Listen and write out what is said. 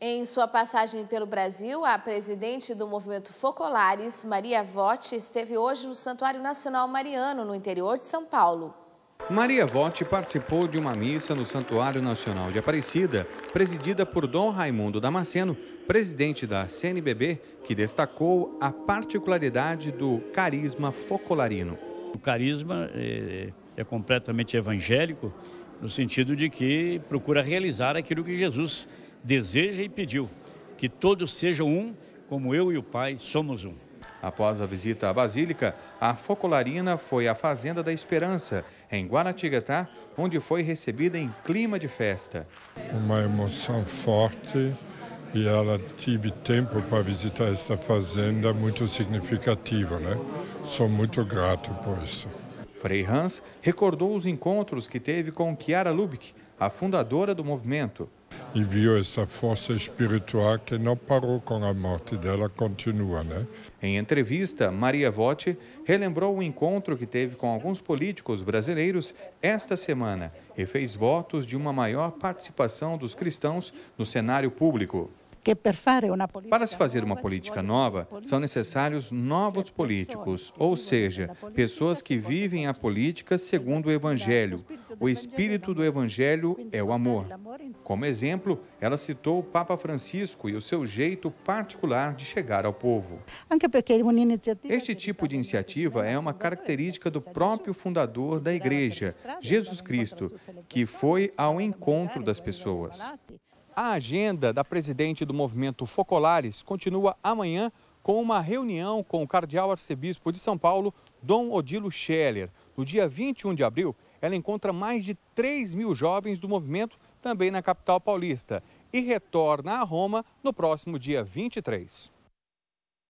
Em sua passagem pelo Brasil, a presidente do movimento Focolares, Maria Votti, esteve hoje no Santuário Nacional Mariano, no interior de São Paulo. Maria Votti participou de uma missa no Santuário Nacional de Aparecida, presidida por Dom Raimundo Damasceno, presidente da CNBB, que destacou a particularidade do carisma focolarino. O carisma é, é completamente evangélico, no sentido de que procura realizar aquilo que Jesus deseja e pediu que todos sejam um, como eu e o Pai somos um. Após a visita à Basílica, a Focolarina foi à Fazenda da Esperança, em Guaratigatá, onde foi recebida em clima de festa. Uma emoção forte e ela tive tempo para visitar esta fazenda muito significativa, né? Sou muito grato por isso. Frei Hans recordou os encontros que teve com Chiara Lubick, a fundadora do movimento e viu essa força espiritual que não parou com a morte dela, continua, né? Em entrevista, Maria Votti relembrou o encontro que teve com alguns políticos brasileiros esta semana e fez votos de uma maior participação dos cristãos no cenário público. Para se fazer uma política nova, são necessários novos políticos, ou seja, pessoas que vivem a política segundo o Evangelho. O espírito do Evangelho é o amor. Como exemplo, ela citou o Papa Francisco e o seu jeito particular de chegar ao povo. Este tipo de iniciativa é uma característica do próprio fundador da Igreja, Jesus Cristo, que foi ao encontro das pessoas. A agenda da presidente do movimento Focolares continua amanhã com uma reunião com o cardeal arcebispo de São Paulo, Dom Odilo Scheller. No dia 21 de abril, ela encontra mais de 3 mil jovens do movimento também na capital paulista e retorna a Roma no próximo dia 23.